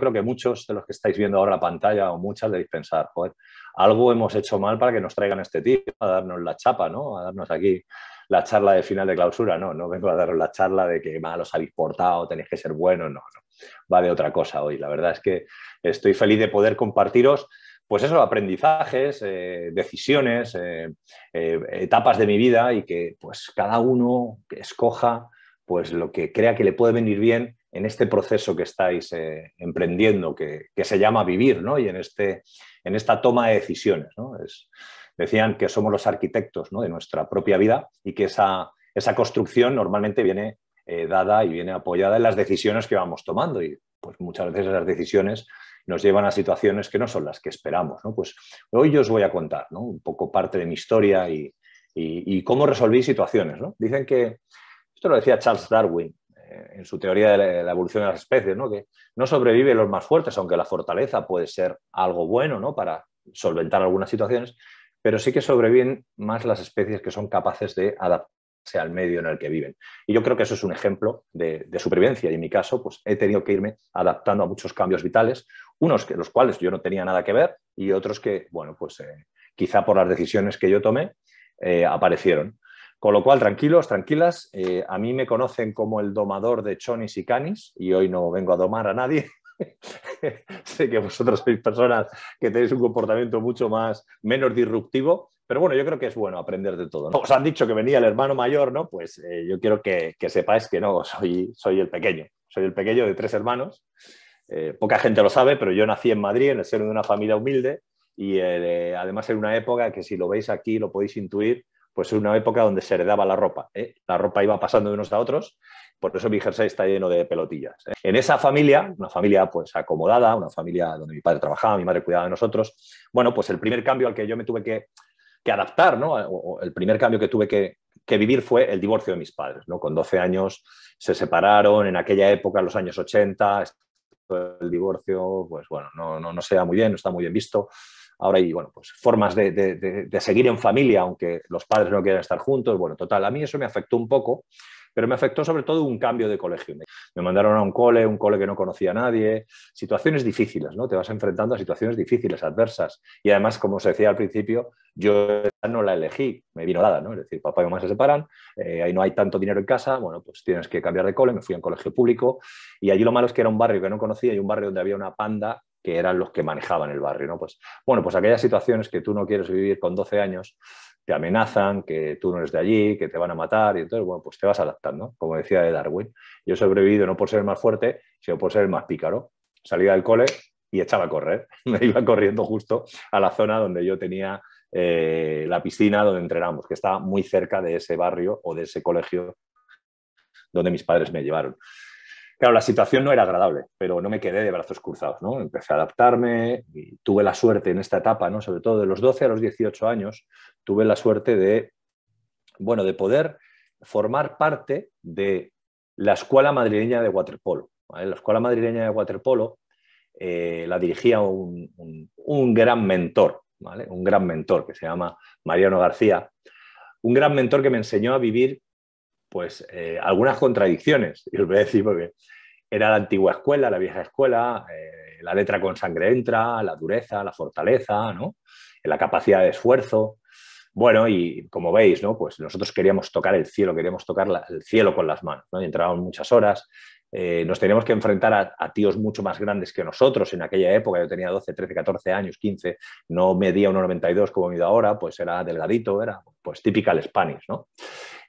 creo que muchos de los que estáis viendo ahora la pantalla o muchas de pensar, joder, algo hemos hecho mal para que nos traigan este tipo a darnos la chapa, ¿no? A darnos aquí la charla de final de clausura, no, no vengo a daros la charla de que mal os habéis portado, tenéis que ser buenos, no, va de otra cosa hoy. La verdad es que estoy feliz de poder compartiros, pues eso, aprendizajes, eh, decisiones, eh, eh, etapas de mi vida y que pues cada uno que escoja pues lo que crea que le puede venir bien en este proceso que estáis eh, emprendiendo, que, se llama vivir, ¿no? Y en, este, en esta toma de decisiones, decían que somos los arquitectos ¿no? de nuestra propia vida y que esa, esa construcción normalmente viene eh, dada y viene apoyada en las decisiones que vamos tomando. Y pues muchas veces esas decisiones nos llevan a situaciones que no son las que esperamos. Pues hoy os voy a contar un poco parte de mi historia y, cómo resolví situaciones. Dicen que, esto lo decía Charles Darwin, eh, en su teoría de la evolución de las especies, ¿no? que no sobreviven los más fuertes, aunque la fortaleza puede ser algo bueno para solventar algunas situaciones, pero sí que sobreviven más las especies que son capaces de adaptarse al medio en el que viven. Y yo creo que eso es un ejemplo de, supervivencia. Y en mi caso, pues he tenido que irme adaptando a muchos cambios vitales, unos que los cuales yo no tenía nada que ver y otros que, bueno, pues eh, quizá por las decisiones que yo tomé, eh, aparecieron. Con lo cual, tranquilos, tranquilas, eh, a mí me conocen como el domador de chonis y canis y hoy no vengo a domar a nadie. sé que vosotros sois personas que tenéis un comportamiento mucho más, menos disruptivo, pero bueno, yo creo que es bueno aprender de todo. ¿no? Os han dicho que venía el hermano mayor, ¿no? Pues eh, yo quiero que, sepáis que no, soy, soy el pequeño, soy el pequeño de tres hermanos. Eh, poca gente lo sabe, pero yo nací en Madrid, en el seno de una familia humilde, y además en una época que si lo veis aquí lo podéis intuir, pues una época donde se heredaba la ropa. ¿eh? La ropa iba pasando de unos a otros, por eso mi jersey está lleno de pelotillas. ¿eh? En esa familia, una familia pues acomodada, una familia donde mi padre trabajaba, mi madre cuidaba de nosotros, bueno, pues el primer cambio al que yo me tuve que, adaptar, el primer cambio que tuve que, vivir fue el divorcio de mis padres, ¿no? Con 12 años se separaron, en aquella época, en los años 80, el divorcio, pues bueno, no, no, no se da muy bien, no está muy bien visto. Ahora hay, bueno, pues formas de, seguir en familia, aunque los padres no quieran estar juntos. Bueno, total, a mí eso me afectó un poco, pero me afectó sobre todo un cambio de colegio. Me mandaron a un cole, un cole que no conocía a nadie, situaciones difíciles, ¿no? Te vas enfrentando a situaciones difíciles, adversas. Y además, como se decía al principio, yo no la elegí, me vino nada, ¿no? Es decir, papá y mamá se separan, eh, ahí no hay tanto dinero en casa, bueno, pues tienes que cambiar de cole, me fui a un colegio público y allí lo malo es que era un barrio que no conocía y un barrio donde había una panda que eran los que manejaban el barrio, ¿no? Pues, bueno, pues aquellas situaciones que tú no quieres vivir con 12 años, te amenazan, que tú no eres de allí, que te van a matar, y entonces, bueno, pues te vas adaptando, como decía de Darwin. Yo he sobrevivido no por ser el más fuerte, sino por ser el más pícaro. Salía del cole y echaba a correr, me iba corriendo justo a la zona donde yo tenía eh, la piscina donde entrenamos, que estaba muy cerca de ese barrio o de ese colegio donde mis padres me llevaron. Claro, la situación no era agradable, pero no me quedé de brazos cruzados, ¿no? Empecé a adaptarme y tuve la suerte en esta etapa, ¿no? Sobre todo de los 12 a los 18 años, tuve la suerte de, bueno, de poder formar parte de la Escuela Madrileña de Waterpolo. La Escuela Madrileña de Waterpolo eh, la dirigía un, gran mentor, ¿vale? Un gran mentor que se llama Mariano García. Un gran mentor que me enseñó a vivir pues eh, algunas contradicciones. Y os voy a decir porque era la antigua escuela, la vieja escuela, eh, la letra con sangre entra, la dureza, la fortaleza, ¿no? la capacidad de esfuerzo. Bueno, y como veis, ¿no? Pues nosotros queríamos tocar el cielo, queríamos tocar el cielo con las manos, Y entrábamos muchas horas, eh, nos teníamos que enfrentar a, tíos mucho más grandes que nosotros. En aquella época yo tenía 12, 13, 14 años, 15, no medía 1,92 como mido ahora, pues era delgadito, era pues al Spanish, ¿no?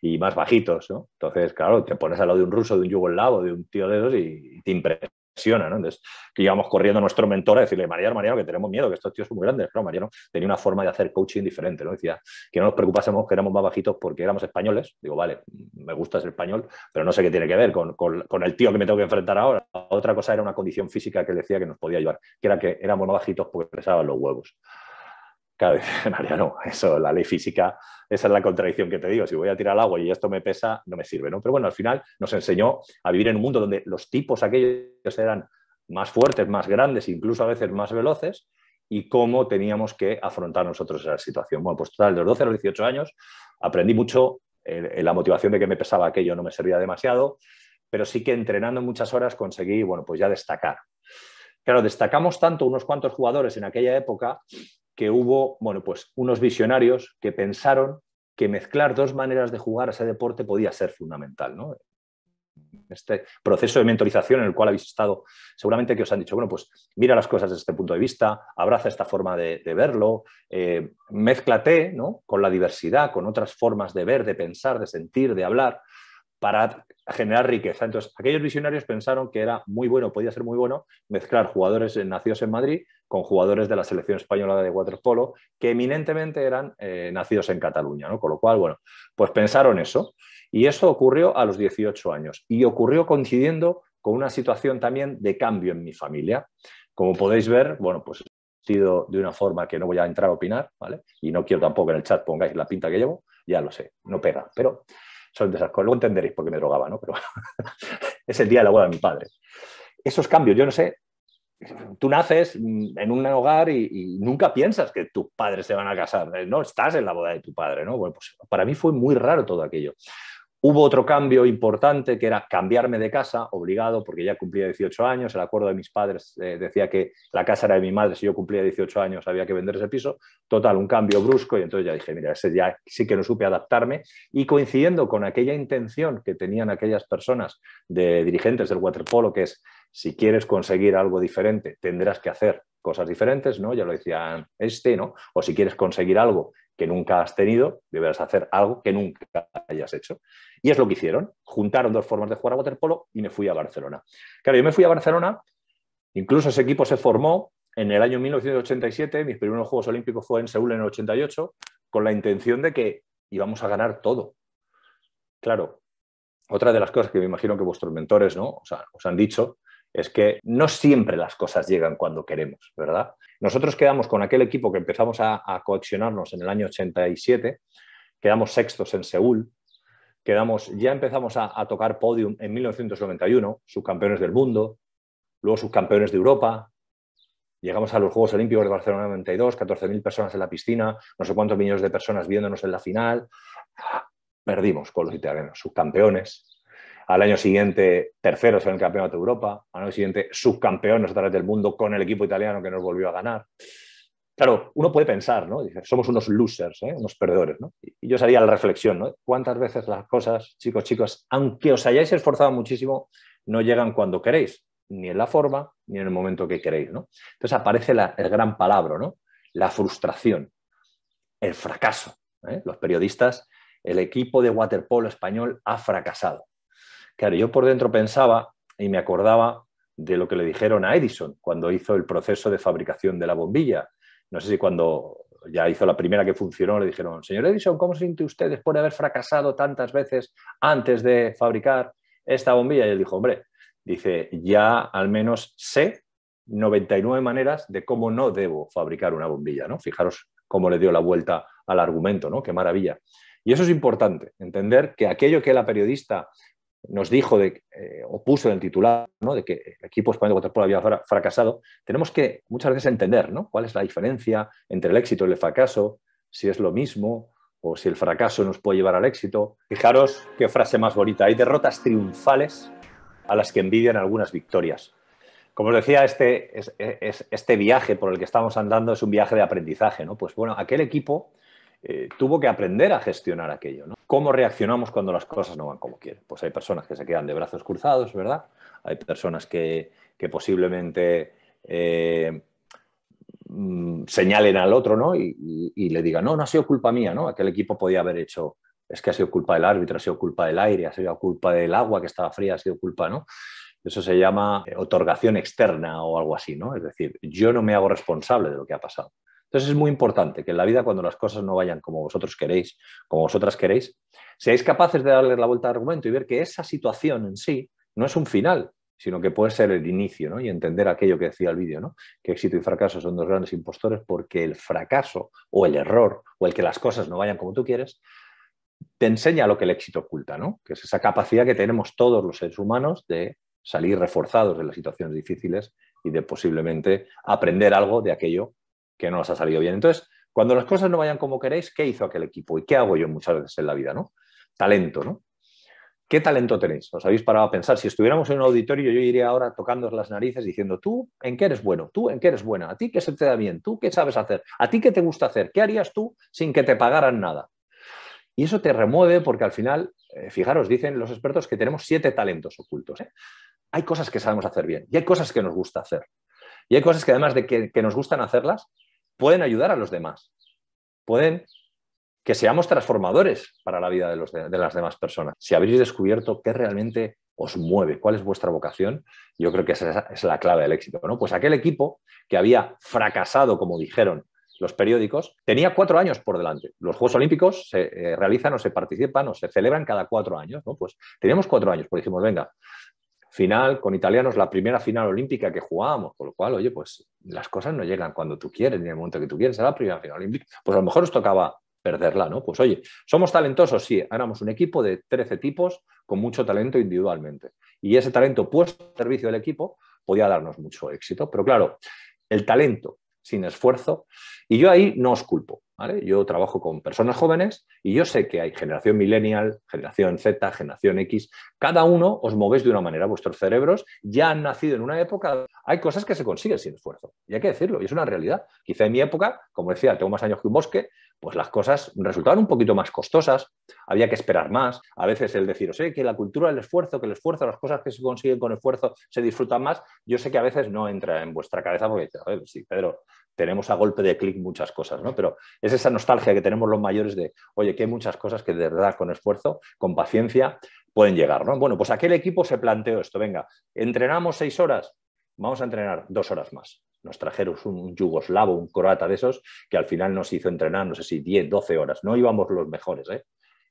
Y más bajitos, ¿no? Entonces, claro, te pones a lo de un ruso, de un yugoslavo, de un tío de esos y, te impresiona entonces, que íbamos corriendo a nuestro mentor a decirle, Mariano, Mariano, que tenemos miedo, que estos tíos son muy grandes. pero Mariano tenía una forma de hacer coaching diferente, ¿no? Decía que no nos preocupásemos que éramos más bajitos porque éramos españoles. Digo, vale, me gusta ser español, pero no sé qué tiene que ver con, el tío que me tengo que enfrentar ahora. Otra cosa era una condición física que le decía que nos podía ayudar, que era que éramos más bajitos porque pesaban los huevos. Claro, no, eso, la ley física, esa es la contradicción que te digo. Si voy a tirar al agua y esto me pesa, no me sirve, ¿no? Pero bueno, al final nos enseñó a vivir en un mundo donde los tipos aquellos eran más fuertes, más grandes, incluso a veces más veloces, y cómo teníamos que afrontar nosotros esa situación. Bueno, pues total, de los 12 a los 18 años aprendí mucho la motivación de que me pesaba aquello, no me servía demasiado, pero sí que entrenando muchas horas conseguí, bueno, pues ya destacar. Claro, destacamos tanto unos cuantos jugadores en aquella época que hubo, bueno, pues unos visionarios que pensaron que mezclar dos maneras de jugar a ese deporte podía ser fundamental, ¿no? Este proceso de mentorización en el cual habéis estado, seguramente que os han dicho, bueno, pues mira las cosas desde este punto de vista, abraza esta forma de, verlo, eh, mézclate ¿no? con la diversidad, con otras formas de ver, de pensar, de sentir, de hablar para generar riqueza. Entonces, aquellos visionarios pensaron que era muy bueno, podía ser muy bueno, mezclar jugadores nacidos en Madrid con jugadores de la selección española de waterpolo, que eminentemente eran eh, nacidos en Cataluña, ¿no? Con lo cual, bueno, pues pensaron eso. Y eso ocurrió a los 18 años y ocurrió coincidiendo con una situación también de cambio en mi familia. Como podéis ver, bueno, pues he sido de una forma que no voy a entrar a opinar, ¿vale? Y no quiero tampoco en el chat pongáis la pinta que llevo, ya lo sé, no pega, pero son de esas Luego entenderéis porque me drogaba, ¿no? Pero es el día de la boda de mi padre. Esos cambios, yo no sé, tú naces mm, en un hogar y, y, nunca piensas que tus padres se van a casar, ¿eh? no estás en la boda de tu padre, ¿no? Bueno, pues para mí fue muy raro todo aquello. Hubo otro cambio importante que era cambiarme de casa, obligado, porque ya cumplía 18 años, el acuerdo de mis padres eh, decía que la casa era de mi madre, si yo cumplía 18 años había que vender ese piso. Total, un cambio brusco y entonces ya dije, mira, ese ya sí que no supe adaptarme y coincidiendo con aquella intención que tenían aquellas personas de dirigentes del waterpolo, que es si quieres conseguir algo diferente, tendrás que hacer cosas diferentes, ¿no? Ya lo decían este, ¿no? O si quieres conseguir algo que nunca has tenido, deberás hacer algo que nunca hayas hecho. Y es lo que hicieron. Juntaron dos formas de jugar a waterpolo y me fui a Barcelona. Claro, yo me fui a Barcelona, incluso ese equipo se formó en el año 1987, mis primeros Juegos Olímpicos fue en Seúl en el 88, con la intención de que íbamos a ganar todo. Claro, otra de las cosas que me imagino que vuestros mentores ¿no? O sea, os han dicho es que no siempre las cosas llegan cuando queremos, ¿verdad? Nosotros quedamos con aquel equipo que empezamos a, a en el año 87, quedamos sextos en Seúl, quedamos, ya empezamos a, a, tocar podium en 1991, subcampeones del mundo, luego subcampeones de Europa, llegamos a los Juegos Olímpicos de Barcelona 92, 14.000 personas en la piscina, no sé cuántos millones de personas viéndonos en la final, perdimos con los italianos, subcampeones, al año siguiente terceros en el Campeonato de Europa, al año siguiente subcampeones a través del mundo con el equipo italiano que nos volvió a ganar. Claro, uno puede pensar, ¿no? Dice, somos unos losers, ¿eh? unos perdedores, ¿no? Y yo sería la reflexión, ¿no? ¿Cuántas veces las cosas, chicos, chicos, aunque os hayáis esforzado muchísimo, no llegan cuando queréis, ni en la forma, ni en el momento que queréis, ¿no? Entonces aparece la, el gran palabra, ¿no? La frustración, el fracaso. ¿eh? Los periodistas, el equipo de waterpolo español ha fracasado yo por dentro pensaba y me acordaba de lo que le dijeron a Edison cuando hizo el proceso de fabricación de la bombilla. No sé si cuando ya hizo la primera que funcionó, le dijeron, señor Edison, ¿cómo siente usted después de haber fracasado tantas veces antes de fabricar esta bombilla? Y él dijo, hombre, dice, ya al menos sé 99 maneras de cómo no debo fabricar una bombilla, ¿no? Fijaros cómo le dio la vuelta al argumento, ¿no? Qué maravilla. Y eso es importante, entender que aquello que la periodista nos dijo, de, eh, o puso en el titular, ¿no? de que el equipo español de waterpolo había fracasado, tenemos que muchas veces entender ¿no? cuál es la diferencia entre el éxito y el fracaso, si es lo mismo o si el fracaso nos puede llevar al éxito. Fijaros qué frase más bonita, hay derrotas triunfales a las que envidian algunas victorias. Como os decía, este, es, este viaje por el que estamos andando es un viaje de aprendizaje. ¿no? Pues bueno, aquel equipo eh, tuvo que aprender a gestionar aquello. ¿no? ¿Cómo reaccionamos cuando las cosas no van como quieren? Pues hay personas que se quedan de brazos cruzados, ¿verdad? Hay personas que, posiblemente eh, mm, señalen al otro ¿no? Y, y, le digan, no, no ha sido culpa mía, ¿no? aquel equipo podía haber hecho, es que ha sido culpa del árbitro, ha sido culpa del aire, ha sido culpa del agua que estaba fría, ha sido culpa, ¿no? Eso se llama eh, otorgación externa o algo así, ¿no? Es decir, yo no me hago responsable de lo que ha pasado. Entonces es muy importante que en la vida, cuando las cosas no vayan como vosotros queréis, como vosotras queréis, seáis capaces de darle la vuelta al argumento y ver que esa situación en sí no es un final, sino que puede ser el inicio, Y entender aquello que decía el vídeo, ¿no? Que éxito y fracaso son dos grandes impostores porque el fracaso o el error o el que las cosas no vayan como tú quieres te enseña lo que el éxito oculta, ¿no? Que es esa capacidad que tenemos todos los seres humanos de salir reforzados de las situaciones difíciles y de posiblemente aprender algo de aquello que no os ha salido bien. Entonces, cuando las cosas no vayan como queréis, ¿qué hizo aquel equipo? ¿Y qué hago yo muchas veces en la vida? ¿no? Talento, ¿no? ¿Qué talento tenéis? ¿Os habéis parado a pensar? Si estuviéramos en un auditorio, yo iría ahora tocando las narices diciendo, tú, ¿en qué eres bueno? ¿Tú, en qué eres buena? ¿A ti qué se te da bien? ¿Tú qué sabes hacer? ¿A ti qué te gusta hacer? ¿Qué harías tú sin que te pagaran nada? Y eso te remueve porque al final, eh, fijaros, dicen los expertos que tenemos siete talentos ocultos. ¿eh? Hay cosas que sabemos hacer bien y hay cosas que nos gusta hacer. Y hay cosas que además de que nos gustan hacerlas, pueden ayudar a los demás, pueden que seamos transformadores para la vida de, las demás personas. Si habéis descubierto qué realmente os mueve, cuál es vuestra vocación, yo creo que esa es la clave del éxito. ¿no? Pues aquel equipo que había fracasado, como dijeron los periódicos, tenía cuatro años por delante. Los Juegos Olímpicos se eh, realizan o se participan o se celebran cada cuatro años. ¿no? Pues teníamos cuatro años, pues dijimos, venga, final con italianos, la primera final olímpica que jugábamos, con lo cual, oye, pues las cosas no llegan cuando tú quieres, ni en el momento que tú quieres, era la primera final olímpica, pues a lo mejor nos tocaba perderla, ¿no? Pues oye, somos talentosos, sí, éramos un equipo de 13 tipos con mucho talento individualmente. Y ese talento puesto al servicio del equipo podía darnos mucho éxito. Pero claro, el talento sin esfuerzo, y yo ahí no os culpo, yo trabajo con personas jóvenes y yo sé que hay generación millennial, generación Z, generación X, cada uno os movéis de una manera, vuestros cerebros ya han nacido en una época, hay cosas que se consiguen sin esfuerzo, y hay que decirlo, y es una realidad. Quizá en mi época, como decía, tengo más años que un bosque, pues las cosas resultaban un poquito más costosas, había que esperar más, a veces el deciros, sea, que la cultura del esfuerzo, que el esfuerzo, las cosas que se consiguen con esfuerzo se disfrutan más, yo sé que a veces no entra en vuestra cabeza porque, a ver, pues sí, Pedro, tenemos a golpe de clic muchas cosas, ¿no? Pero es esa nostalgia que tenemos los mayores de, oye, que hay muchas cosas que de verdad con esfuerzo, con paciencia, pueden llegar, ¿no? Bueno, pues aquel equipo se planteó esto, venga, entrenamos seis horas, vamos a entrenar dos horas más. Nos trajeron un yugoslavo, un croata de esos, que al final nos hizo entrenar, no sé si 10, 12 horas. No íbamos los mejores, ¿eh?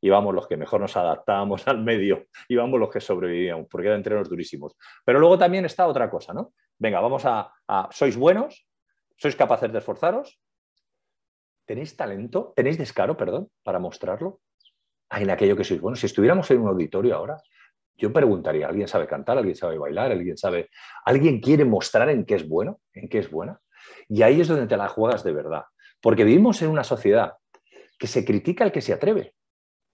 íbamos los que mejor nos adaptábamos al medio, íbamos los que sobrevivíamos, porque eran entrenos durísimos. Pero luego también está otra cosa, ¿no? Venga, vamos a, a sois buenos, ¿Sois capaces de esforzaros? ¿Tenéis talento? ¿Tenéis descaro, perdón, para mostrarlo? Ah, en aquello que sois bueno. Si estuviéramos en un auditorio ahora, yo preguntaría, ¿alguien sabe cantar? ¿Alguien sabe bailar? ¿Alguien sabe? ¿Alguien quiere mostrar en qué es bueno? ¿En qué es buena? Y ahí es donde te la juegas de verdad. Porque vivimos en una sociedad que se critica al que se atreve.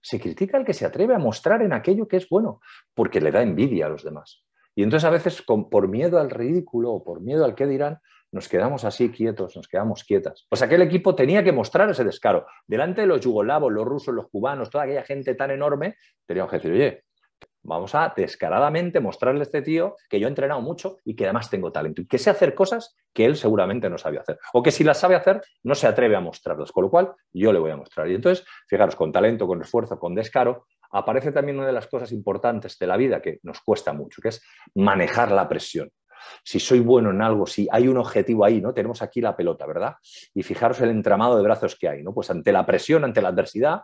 Se critica al que se atreve a mostrar en aquello que es bueno, porque le da envidia a los demás. Y entonces a veces con, por miedo al ridículo o por miedo al que dirán, nos quedamos así quietos, nos quedamos quietas. Pues aquel equipo tenía que mostrar ese descaro. Delante de los yugolavos los rusos, los cubanos, toda aquella gente tan enorme, teníamos que decir, oye, vamos a descaradamente mostrarle a este tío que yo he entrenado mucho y que además tengo talento y que sé hacer cosas que él seguramente no sabe hacer o que si las sabe hacer no se atreve a mostrarlas, con lo cual yo le voy a mostrar. Y entonces, fijaros, con talento, con esfuerzo, con descaro, aparece también una de las cosas importantes de la vida que nos cuesta mucho, que es manejar la presión si soy bueno en algo, si hay un objetivo ahí, ¿no? Tenemos aquí la pelota, ¿verdad? Y fijaros el entramado de brazos que hay, ¿no? Pues ante la presión, ante la adversidad,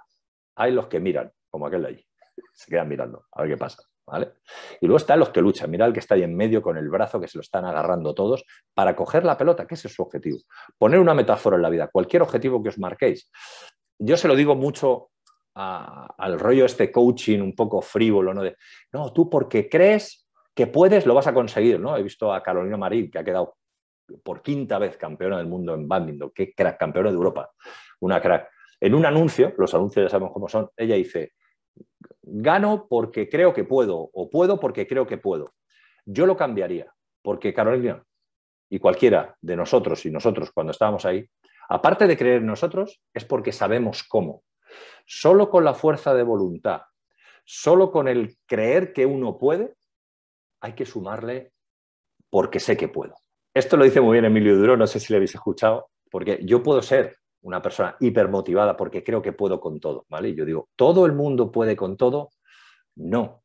hay los que miran, como aquel de allí. Se quedan mirando, a ver qué pasa, ¿vale? Y luego están los que luchan. Mira el que está ahí en medio con el brazo que se lo están agarrando todos para coger la pelota, que ese es su objetivo. Poner una metáfora en la vida, cualquier objetivo que os marquéis. Yo se lo digo mucho al rollo este coaching un poco frívolo, ¿no? De, no, tú porque crees que puedes, lo vas a conseguir, ¿no? He visto a Carolina Marín, que ha quedado por quinta vez campeona del mundo en badminton, qué crack, campeona de Europa, una crack. En un anuncio, los anuncios ya sabemos cómo son, ella dice, gano porque creo que puedo, o puedo porque creo que puedo. Yo lo cambiaría, porque Carolina y cualquiera de nosotros y nosotros cuando estábamos ahí, aparte de creer en nosotros, es porque sabemos cómo. Solo con la fuerza de voluntad, solo con el creer que uno puede, hay que sumarle porque sé que puedo. Esto lo dice muy bien Emilio Duro, no sé si le habéis escuchado, porque yo puedo ser una persona hipermotivada porque creo que puedo con todo, ¿vale? Yo digo, ¿todo el mundo puede con todo? No,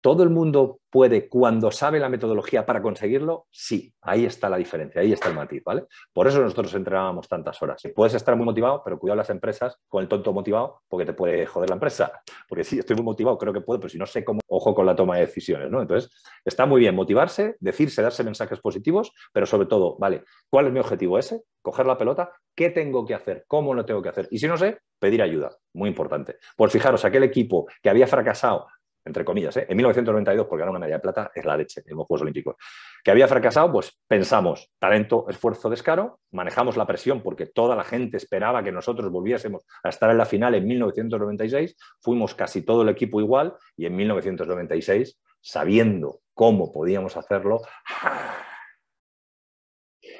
¿Todo el mundo puede cuando sabe la metodología para conseguirlo? Sí, ahí está la diferencia, ahí está el matiz, ¿vale? Por eso nosotros entrenábamos tantas horas. Puedes estar muy motivado, pero cuidado las empresas con el tonto motivado porque te puede joder la empresa. Porque si estoy muy motivado, creo que puedo, pero si no sé cómo, ojo con la toma de decisiones, ¿no? Entonces, está muy bien motivarse, decirse, darse mensajes positivos, pero sobre todo, ¿vale? ¿Cuál es mi objetivo ese? Coger la pelota, ¿qué tengo que hacer? ¿Cómo lo tengo que hacer? Y si no sé, pedir ayuda, muy importante. Por fijaros, aquel equipo que había fracasado entre comillas, ¿eh? en 1992, porque ganó una medalla de plata, es la leche en los Juegos Olímpicos. Que había fracasado, pues pensamos, talento, esfuerzo, descaro, manejamos la presión porque toda la gente esperaba que nosotros volviésemos a estar en la final en 1996, fuimos casi todo el equipo igual y en 1996, sabiendo cómo podíamos hacerlo, ¡ah!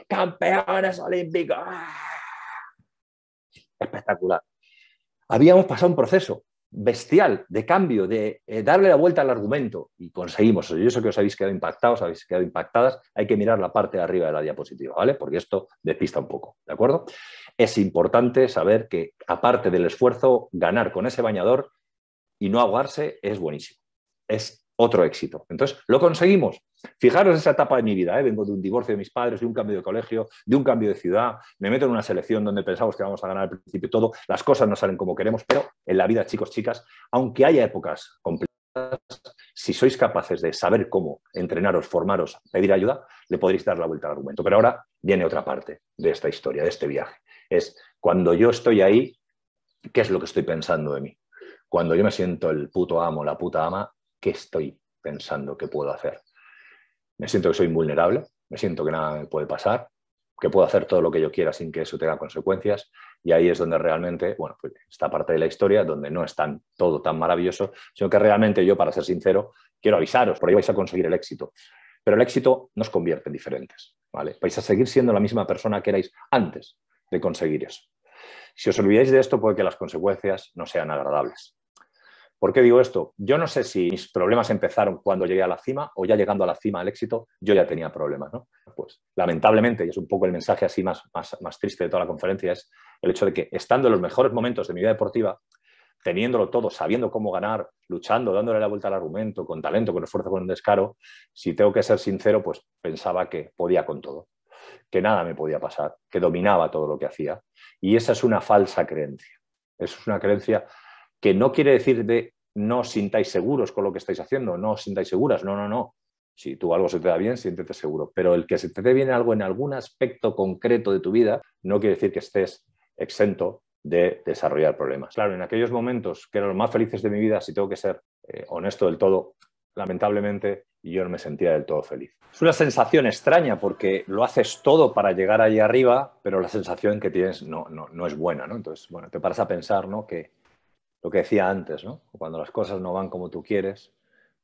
campeones olímpicos, ¡Ah! espectacular. Habíamos pasado un proceso, bestial de cambio, de eh, darle la vuelta al argumento y conseguimos. Yo sé que os habéis quedado impactados, habéis quedado impactadas, hay que mirar la parte de arriba de la diapositiva, ¿vale? Porque esto despista un poco, ¿de acuerdo? Es importante saber que aparte del esfuerzo, ganar con ese bañador y no ahogarse es buenísimo, es otro éxito. Entonces, ¿lo conseguimos? Fijaros esa etapa de mi vida, ¿eh? vengo de un divorcio de mis padres, de un cambio de colegio, de un cambio de ciudad, me meto en una selección donde pensamos que vamos a ganar al principio todo, las cosas no salen como queremos, pero en la vida, chicos, chicas, aunque haya épocas complicadas, si sois capaces de saber cómo entrenaros, formaros, pedir ayuda, le podréis dar la vuelta al argumento. Pero ahora viene otra parte de esta historia, de este viaje. Es cuando yo estoy ahí, ¿qué es lo que estoy pensando de mí? Cuando yo me siento el puto amo, la puta ama, ¿qué estoy pensando que puedo hacer? me siento que soy invulnerable, me siento que nada me puede pasar, que puedo hacer todo lo que yo quiera sin que eso tenga consecuencias. Y ahí es donde realmente, bueno, pues esta parte de la historia, donde no es tan, todo tan maravilloso, sino que realmente yo, para ser sincero, quiero avisaros, por ahí vais a conseguir el éxito. Pero el éxito nos convierte en diferentes, ¿vale? Vais a seguir siendo la misma persona que erais antes de conseguir eso. Si os olvidáis de esto, puede que las consecuencias no sean agradables. ¿Por qué digo esto? Yo no sé si mis problemas empezaron cuando llegué a la cima o ya llegando a la cima al éxito, yo ya tenía problemas, Pues lamentablemente, y es un poco el mensaje así más, más, triste de toda la conferencia, es el hecho de que estando en los mejores momentos de mi vida deportiva, teniéndolo todo, sabiendo cómo ganar, luchando, dándole la vuelta al argumento, con talento, con esfuerzo, con descaro, si tengo que ser sincero, pues pensaba que podía con todo, que nada me podía pasar, que dominaba todo lo que hacía. Y esa es una falsa creencia. Eso es una creencia que no quiere decir de no sintáis seguros con lo que estáis haciendo, no os sintáis seguras, no, no, no. Si tú algo se te da bien, siéntete seguro. Pero el que se te dé bien algo en algún aspecto concreto de tu vida no quiere decir que estés exento de desarrollar problemas. Claro, en aquellos momentos que eran los más felices de mi vida, si tengo que ser eh, honesto del todo, lamentablemente yo no me sentía del todo feliz. Es una sensación extraña porque lo haces todo para llegar ahí arriba, pero la sensación que tienes no, no, no es buena, ¿no? Entonces, bueno, te paras a pensar, ¿no? Que lo que decía antes, cuando las cosas no van como tú quieres,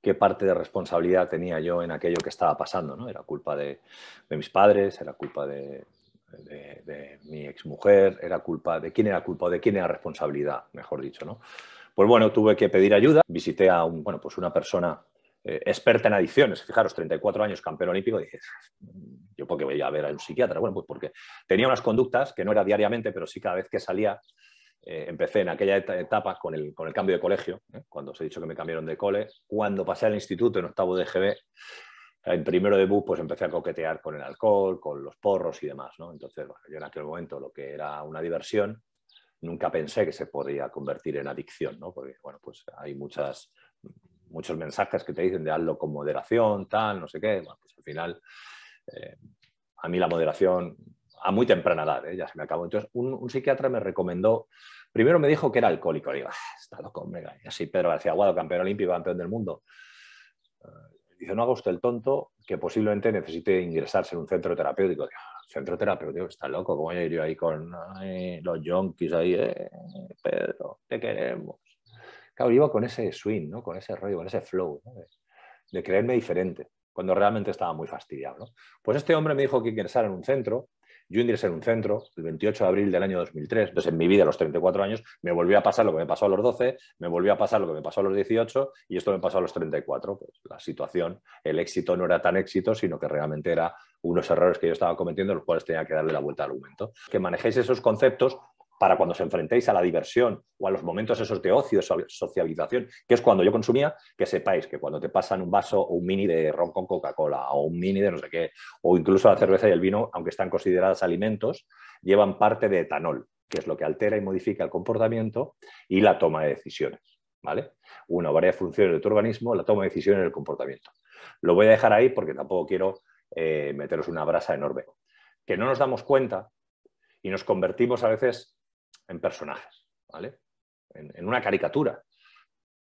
qué parte de responsabilidad tenía yo en aquello que estaba pasando. ¿no? Era culpa de, mis padres, era culpa de, mi exmujer, era culpa de quién era culpa, de quién era responsabilidad, mejor dicho. ¿no? Pues bueno, tuve que pedir ayuda, visité a un, bueno, pues una persona eh, experta en adicciones, fijaros, 34 años, campeón olímpico, dije, yo porque voy a ver a un psiquiatra, bueno, pues porque tenía unas conductas que no era diariamente, pero sí cada vez que salía eh, empecé en aquella etapa con el, con el cambio de colegio, ¿eh? cuando os he dicho que me cambiaron de cole. Cuando pasé al instituto en octavo de GB, en primero de bus pues empecé a coquetear con el alcohol, con los porros y demás. ¿no? Entonces, bueno, yo en aquel momento lo que era una diversión, nunca pensé que se podía convertir en adicción, ¿no? porque bueno, pues hay muchas, muchos mensajes que te dicen de hazlo con moderación, tal, no sé qué. Bueno, pues al final, eh, a mí la moderación a muy temprana edad, ¿eh? ya se me acabó. Entonces, un, psiquiatra me recomendó, primero me dijo que era alcohólico, Le digo, ah, está loco, venga. y así Pedro García Aguado, campeón olímpico, campeón del mundo. Eh, dice, no haga usted el tonto, que posiblemente necesite ingresarse en un centro terapéutico. Ah, centro terapéutico, está loco, ¿cómo yo ahí con los yonkis ahí? Eh, Pedro, te queremos. Claro, iba con ese swing, ¿no? con ese rollo, con ese flow, de, creerme diferente cuando realmente estaba muy fastidiado. Pues este hombre me dijo que ingresara en un centro yo ingresé en un centro el 28 de abril del año 2003, entonces en mi vida a los 34 años me volvió a pasar lo que me pasó a los 12, me volvió a pasar lo que me pasó a los 18 y esto me pasó a los 34. Pues la situación, el éxito no era tan éxito, sino que realmente era unos errores que yo estaba cometiendo, los cuales tenía que darle la vuelta al argumento. Que manejéis esos conceptos para cuando os enfrentéis a la diversión o a los momentos esos de ocio, de socialización, que es cuando yo consumía, que sepáis que cuando te pasan un vaso o un mini de ron con Coca-Cola o un mini de no sé qué, o incluso la cerveza y el vino, aunque están consideradas alimentos, llevan parte de etanol, que es lo que altera y modifica el comportamiento y la toma de decisiones. ¿Vale? Una o varias funciones de tu organismo, la toma de decisiones y el comportamiento. Lo voy a dejar ahí porque tampoco quiero eh, meteros una brasa enorme. Que no nos damos cuenta y nos convertimos a veces en personajes, ¿vale? En, una caricatura.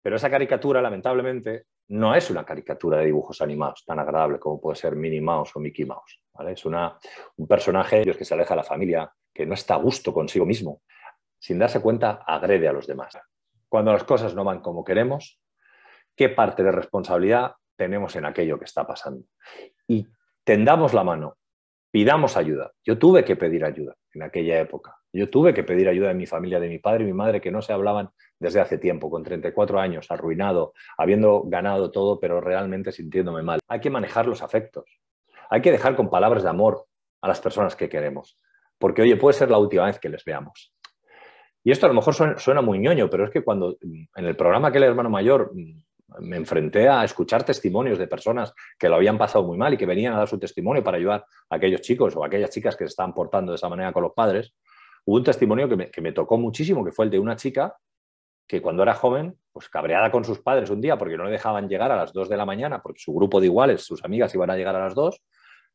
Pero esa caricatura, lamentablemente, no es una caricatura de dibujos animados tan agradable como puede ser Minnie Mouse o Mickey Mouse. Es una, un personaje que se aleja de la familia, que no está a gusto consigo mismo. Sin darse cuenta, agrede a los demás. Cuando las cosas no van como queremos, ¿qué parte de responsabilidad tenemos en aquello que está pasando? Y tendamos la mano, pidamos ayuda. Yo tuve que pedir ayuda en aquella época. Yo tuve que pedir ayuda de mi familia, de mi padre y mi madre, que no se hablaban desde hace tiempo, con 34 años, arruinado, habiendo ganado todo, pero realmente sintiéndome mal. Hay que manejar los afectos. Hay que dejar con palabras de amor a las personas que queremos. Porque, oye, puede ser la última vez que les veamos. Y esto a lo mejor suena, muy ñoño, pero es que cuando mm, en el programa que el hermano mayor mm, me enfrenté a escuchar testimonios de personas que lo habían pasado muy mal y que venían a dar su testimonio para ayudar a aquellos chicos o a aquellas chicas que se estaban portando de esa manera con los padres, Hubo un testimonio que me, tocó muchísimo, que fue el de una chica que cuando era joven, pues cabreada con sus padres un día porque no le dejaban llegar a las 2 de la mañana, porque su grupo de iguales, sus amigas iban a llegar a las 2,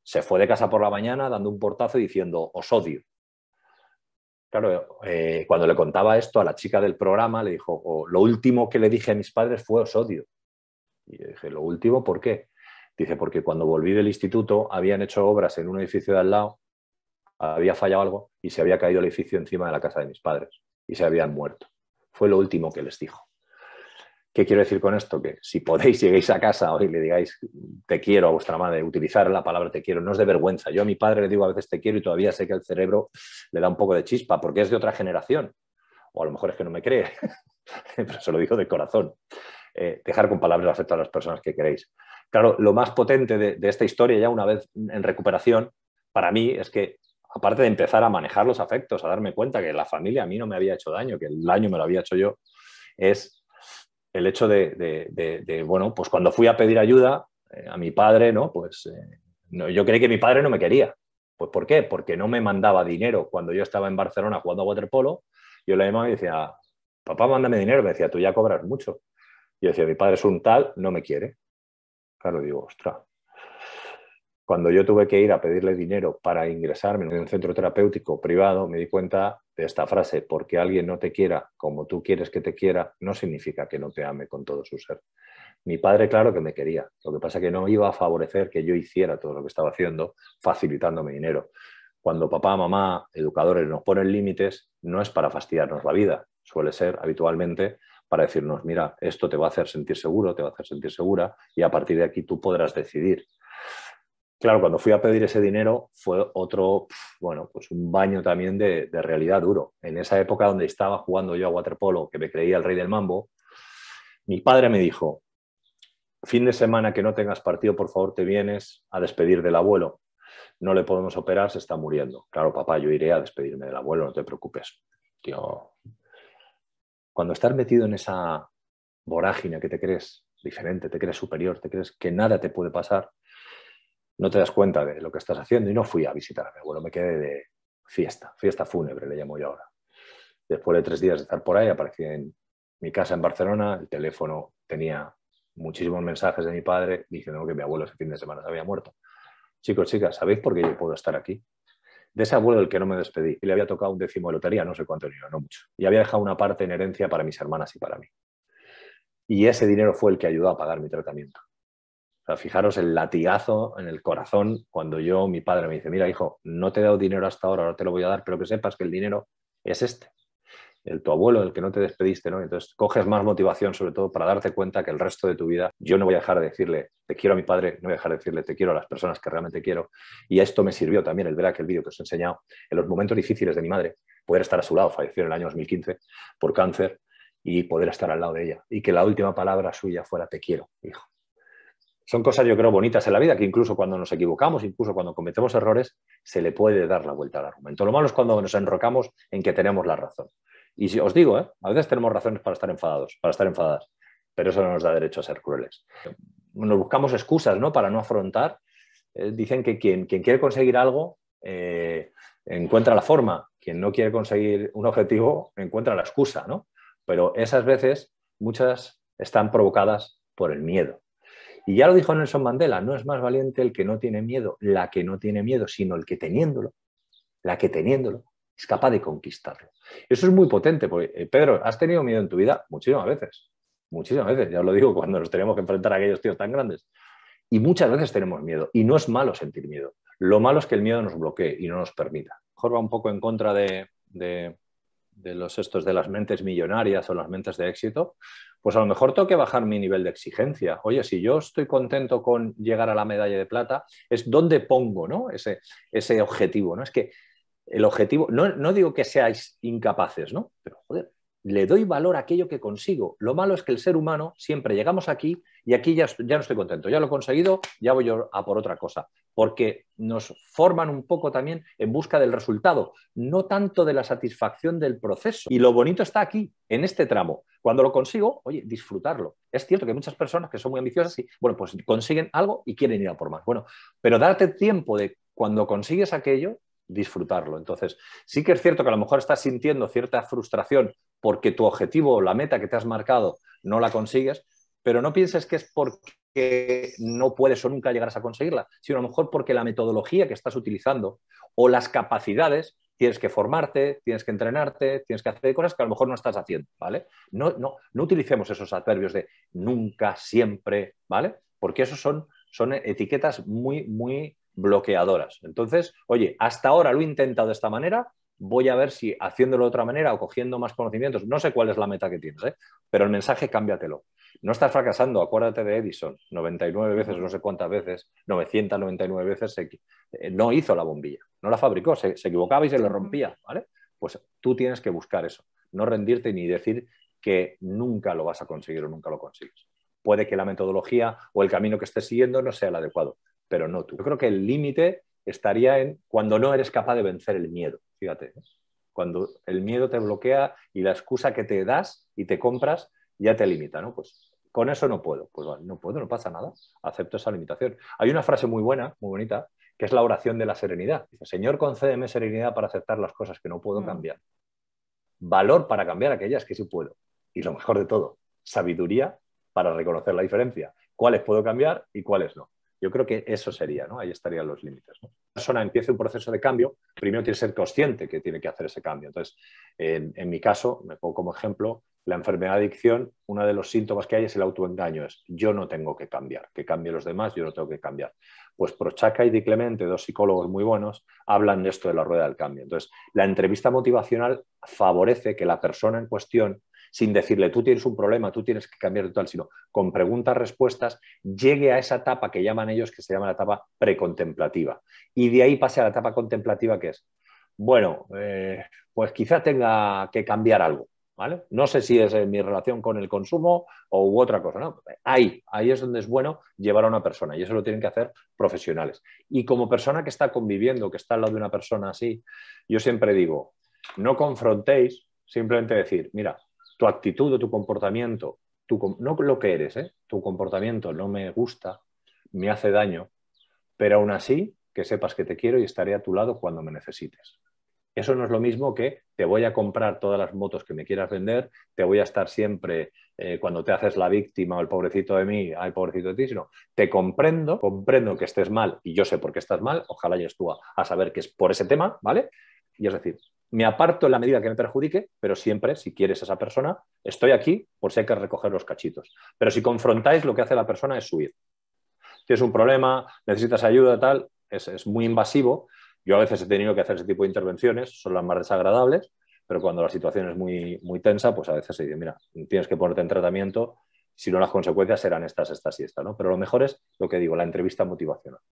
se fue de casa por la mañana dando un portazo diciendo, os odio. Claro, eh, cuando le contaba esto a la chica del programa, le dijo, oh, lo último que le dije a mis padres fue os odio. Y yo dije, ¿lo último por qué? Dice, porque cuando volví del instituto habían hecho obras en un edificio de al lado había fallado algo y se había caído el edificio encima de la casa de mis padres y se habían muerto. Fue lo último que les dijo. ¿Qué quiero decir con esto? Que si podéis, lleguéis a casa hoy y le digáis te quiero a vuestra madre, utilizar la palabra te quiero, no es de vergüenza. Yo a mi padre le digo a veces te quiero y todavía sé que el cerebro le da un poco de chispa porque es de otra generación. O a lo mejor es que no me cree, pero se lo digo de corazón. Eh, dejar con palabras afecto a las personas que queréis. Claro, lo más potente de esta historia, ya una vez en recuperación, para mí es que aparte de empezar a manejar los afectos, a darme cuenta que la familia a mí no me había hecho daño, que el daño me lo había hecho yo, es el hecho de, bueno, pues cuando fui a pedir ayuda eh, a mi padre, ¿no? Pues eh, yo creí que mi padre no me quería. Pues ¿por qué? Porque no me mandaba dinero. Cuando yo estaba en Barcelona jugando a waterpolo, yo le llamaba y decía, papá, mándame dinero. Me decía, tú ya cobras mucho. Y yo decía, mi padre es un tal, no me quiere. Claro, digo, ostras, cuando yo tuve que ir a pedirle dinero para ingresarme en un centro terapéutico privado, me di cuenta de esta frase, porque alguien no te quiera como tú quieres que te quiera, no significa que no te ame con todo su ser. Mi padre, claro que me quería, lo que pasa que no iba a favorecer que yo hiciera todo lo que estaba haciendo, facilitándome dinero. Cuando papá, mamá, educadores nos ponen límites, no es para fastidiarnos la vida, suele ser habitualmente para decirnos, mira, esto te va a hacer sentir seguro, te va a hacer sentir segura y a partir de aquí tú podrás decidir claro, cuando fui a pedir ese dinero fue otro, bueno, pues un baño también de, realidad duro. En esa época donde estaba jugando yo a waterpolo, que me creía el rey del mambo, mi padre me dijo, fin de semana que no tengas partido, por favor te vienes a despedir del abuelo. No le podemos operar, se está muriendo. Claro, papá, yo iré a despedirme del abuelo, no te preocupes. Tío, cuando estás metido en esa vorágine que te crees diferente, te crees superior, te crees que nada te puede pasar, no te das cuenta de lo que estás haciendo y no fui a visitar a mi abuelo, me quedé de fiesta, fiesta fúnebre le llamo yo ahora. Después de tres días de estar por ahí, aparecí en mi casa en Barcelona, el teléfono tenía muchísimos mensajes de mi padre diciendo que mi abuelo ese fin de semana se había muerto. Chicos, chicas, ¿sabéis por qué yo puedo estar aquí? De ese abuelo del que no me despedí, y le había tocado un décimo de lotería, no sé cuánto dinero, no mucho, y había dejado una parte en herencia para mis hermanas y para mí. Y ese dinero fue el que ayudó a pagar mi tratamiento fijaros el latigazo en el corazón cuando yo, mi padre me dice, mira hijo, no te he dado dinero hasta ahora, ahora te lo voy a dar, pero que sepas que el dinero es este, el tu abuelo, el que no te despediste, ¿no? Entonces coges más motivación sobre todo para darte cuenta que el resto de tu vida yo no voy a dejar de decirle, te quiero a mi padre, no voy a dejar de decirle, te quiero a las personas que realmente quiero. Y esto me sirvió también el ver aquel vídeo que os he enseñado en los momentos difíciles de mi madre, poder estar a su lado, falleció en el año 2015 por cáncer y poder estar al lado de ella. Y que la última palabra suya fuera te quiero, hijo son cosas, yo creo, bonitas en la vida, que incluso cuando nos equivocamos, incluso cuando cometemos errores, se le puede dar la vuelta al argumento. Lo malo es cuando nos enrocamos en que tenemos la razón. Y os digo, ¿eh? a veces tenemos razones para estar enfadados, para estar enfadadas, pero eso no nos da derecho a ser crueles. Nos buscamos excusas ¿no? para no afrontar. Eh, dicen que quien, quien, quiere conseguir algo eh, encuentra la forma, quien no quiere conseguir un objetivo encuentra la excusa, ¿no? Pero esas veces, muchas están provocadas por el miedo y ya lo dijo Nelson Mandela, no es más valiente el que no tiene miedo, la que no tiene miedo, sino el que teniéndolo, la que teniéndolo, es capaz de conquistarlo. Eso es muy potente, porque eh, Pedro, ¿has tenido miedo en tu vida? Muchísimas veces, muchísimas veces, ya os lo digo, cuando nos tenemos que enfrentar a aquellos tíos tan grandes. Y muchas veces tenemos miedo, y no es malo sentir miedo. Lo malo es que el miedo nos bloquee y no nos permita. Mejor va un poco en contra de de los estos de las mentes millonarias o las mentes de éxito, pues a lo mejor tengo que bajar mi nivel de exigencia. Oye, si yo estoy contento con llegar a la medalla de plata, es donde pongo ¿no? ese, objetivo. ¿no? Es que el objetivo, no, digo que seáis incapaces, ¿no? pero joder, le doy valor a aquello que consigo. Lo malo es que el ser humano siempre llegamos aquí y aquí ya, ya no estoy contento, ya lo he conseguido, ya voy a por otra cosa porque nos forman un poco también en busca del resultado, no tanto de la satisfacción del proceso. Y lo bonito está aquí, en este tramo. Cuando lo consigo, oye, disfrutarlo. Es cierto que hay muchas personas que son muy ambiciosas y, bueno, pues consiguen algo y quieren ir a por más. Bueno, pero darte tiempo de cuando consigues aquello, disfrutarlo. Entonces, sí que es cierto que a lo mejor estás sintiendo cierta frustración porque tu objetivo o la meta que te has marcado no la consigues, pero no pienses que es porque que no puedes o nunca llegarás a conseguirla, sino a lo mejor porque la metodología que estás utilizando o las capacidades tienes que formarte, tienes que entrenarte, tienes que hacer cosas que a lo mejor no estás haciendo, ¿vale? No, no, no utilicemos esos adverbios de nunca, siempre, ¿vale? Porque esos son, son etiquetas muy, muy bloqueadoras. Entonces, oye, hasta ahora lo he intentado de esta manera, voy a ver si haciéndolo de otra manera o cogiendo más conocimientos, no sé cuál es la meta que tienes, ¿eh? pero el mensaje cámbiatelo. No estás fracasando, acuérdate de Edison, 99 veces, no sé cuántas veces, 999 veces eh, no hizo la bombilla, no la fabricó, se, equivocaba y se le rompía, ¿vale? Pues tú tienes que buscar eso, no rendirte ni decir que nunca lo vas a conseguir o nunca lo consigues. Puede que la metodología o el camino que estés siguiendo no sea el adecuado, pero no tú. Yo creo que el límite estaría en cuando no eres capaz de vencer el miedo, fíjate, ¿eh? cuando el miedo te bloquea y la excusa que te das y te compras ya te limita, ¿no? Pues con eso no puedo. Pues no puedo, no pasa nada. Acepto esa limitación. Hay una frase muy buena, muy bonita, que es la oración de la serenidad. Dice, Señor, concédeme serenidad para aceptar las cosas que no puedo mm. cambiar. Valor para cambiar aquellas que sí puedo. Y lo mejor de todo, sabiduría para reconocer la diferencia. ¿Cuáles puedo cambiar y cuáles no? Yo creo que eso sería, ¿no? Ahí estarían los límites. ¿no? persona empiece un proceso de cambio, primero tiene que ser consciente que tiene que hacer ese cambio. Entonces, en, mi caso, me pongo como ejemplo, la enfermedad de adicción, uno de los síntomas que hay es el autoengaño, es yo no tengo que cambiar, que cambien los demás, yo no tengo que cambiar. Pues Prochaca y Di Clemente, dos psicólogos muy buenos, hablan de esto de la rueda del cambio. Entonces, la entrevista motivacional favorece que la persona en cuestión sin decirle tú tienes un problema, tú tienes que cambiar de tal, sino con preguntas, respuestas, llegue a esa etapa que llaman ellos, que se llama la etapa precontemplativa. Y de ahí pase a la etapa contemplativa, que es, bueno, eh, pues quizá tenga que cambiar algo. ¿Vale? No sé si es eh, mi relación con el consumo o u otra cosa, Ahí, ahí es donde es bueno llevar a una persona y eso lo tienen que hacer profesionales. Y como persona que está conviviendo, que está al lado de una persona así, yo siempre digo, no confrontéis, simplemente decir, mira, tu actitud o tu comportamiento, no lo que eres, ¿eh? tu comportamiento no me gusta, me hace daño, pero aún así que sepas que te quiero y estaré a tu lado cuando me necesites. Eso no es lo mismo que te voy a comprar todas las motos que me quieras vender, te voy a estar siempre eh, cuando te haces la víctima o el pobrecito de mí, ay, pobrecito de ti, sino te comprendo, comprendo que estés mal y yo sé por qué estás mal, ojalá llegues tú a saber que es por ese tema, ¿vale? Y es decir, me aparto en la medida que me perjudique, pero siempre, si quieres a esa persona, estoy aquí por si hay que recoger los cachitos. Pero si confrontáis, lo que hace la persona es huir. Tienes un problema, necesitas ayuda, tal, es, muy invasivo. Yo a veces he tenido que hacer ese tipo de intervenciones, son las más desagradables, pero cuando la situación es muy, muy tensa, pues a veces se dice, mira, tienes que ponerte en tratamiento, si no las consecuencias serán estas, estas y estas, ¿no? Pero lo mejor es lo que digo, la entrevista motivacional.